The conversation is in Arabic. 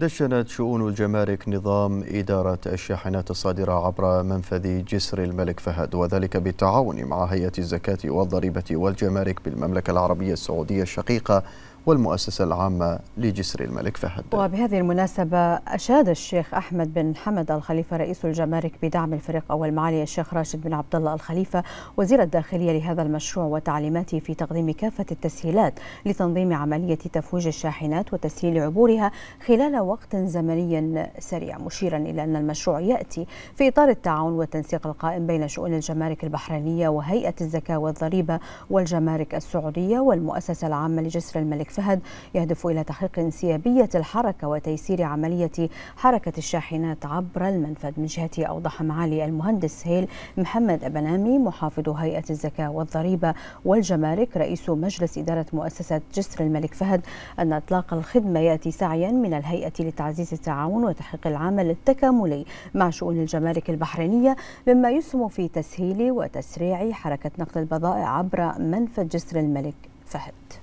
دشنت شؤون الجمارك نظام إدارة الشاحنات الصادرة عبر منفذ جسر الملك فهد وذلك بالتعاون مع هيئة الزكاة والضريبة والجمارك بالمملكة العربية السعودية الشقيقة والمؤسسة العامة لجسر الملك فهد وبهذه المناسبة أشاد الشيخ أحمد بن حمد الخليفة رئيس الجمارك بدعم الفريق أول معالي الشيخ راشد بن عبد الله الخليفة وزير الداخلية لهذا المشروع وتعليماته في تقديم كافة التسهيلات لتنظيم عملية تفويج الشاحنات وتسهيل عبورها خلال وقت زمني سريع مشيرا إلى أن المشروع يأتي في إطار التعاون والتنسيق القائم بين شؤون الجمارك البحرينية وهيئة الزكاة والضريبة والجمارك السعودية والمؤسسة العامة لجسر الملك فهد يهدف إلى تحقيق انسيابية الحركة وتيسير عملية حركة الشاحنات عبر المنفذ من جهته أوضح معالي المهندس هيل محمد أبنامي محافظ هيئة الزكاة والضريبة والجمارك رئيس مجلس إدارة مؤسسة جسر الملك فهد أن إطلاق الخدمة يأتي سعيا من الهيئة لتعزيز التعاون وتحقيق العمل التكاملي مع شؤون الجمارك البحرينية مما يسهم في تسهيل وتسريع حركة نقل البضائع عبر منفذ جسر الملك فهد